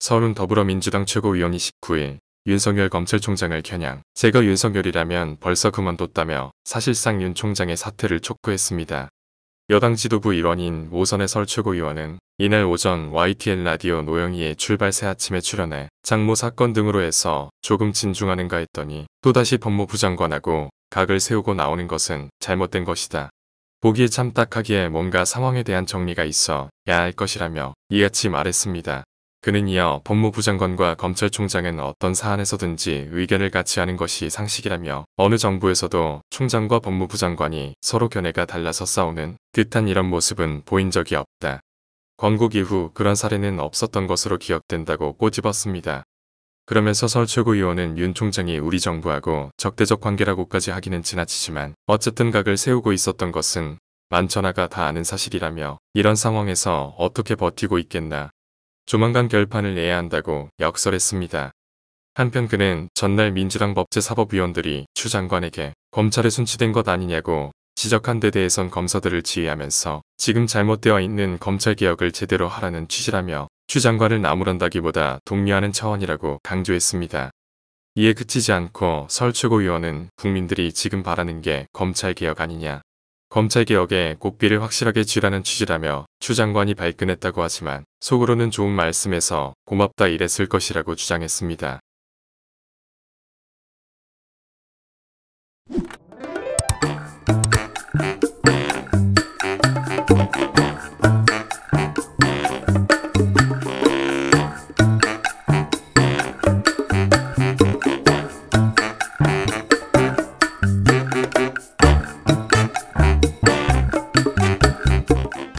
서훈 더불어민주당 최고위원이 19일 윤석열 검찰총장을 겨냥 제가 윤석열이라면 벌써 그만뒀다며 사실상 윤 총장의 사퇴를 촉구했습니다. 여당 지도부 일원인 오선의 설 최고위원은 이날 오전 YTN 라디오 노영희의 출발 새 아침에 출연해 장모 사건 등으로 해서 조금 진중하는가 했더니 또다시 법무부 장관하고 각을 세우고 나오는 것은 잘못된 것이다. 보기에 참 딱하기에 뭔가 상황에 대한 정리가 있어야 할 것이라며 이같이 말했습니다. 그는 이어 법무부 장관과 검찰총장은 어떤 사안에서든지 의견을 같이 하는 것이 상식이라며 어느 정부에서도 총장과 법무부 장관이 서로 견해가 달라서 싸우는 듯한 이런 모습은 보인 적이 없다. 건국 이후 그런 사례는 없었던 것으로 기억된다고 꼬집었습니다. 그러면서 서울 최고위원은 윤 총장이 우리 정부하고 적대적 관계라고까지 하기는 지나치지만 어쨌든 각을 세우고 있었던 것은 만천하가 다 아는 사실이라며 이런 상황에서 어떻게 버티고 있겠나 조만간 결판을 내야 한다고 역설했습니다. 한편 그는 전날 민주당 법제사법위원들이 추 장관에게 검찰에 순치된 것 아니냐고 지적한 데 대해선 검사들을 지휘하면서 지금 잘못되어 있는 검찰개혁을 제대로 하라는 취지라며 추 장관을 나무란다기보다 독려하는 차원이라고 강조했습니다. 이에 그치지 않고 설 최고위원은 국민들이 지금 바라는 게 검찰개혁 아니냐 검찰개혁에 고삐를 확실하게 쥐라는 취지라며 추 장관이 발끈했다고 하지만 속으로는 좋은 말씀에서 고맙다 이랬을 것이라고 주장했습니다.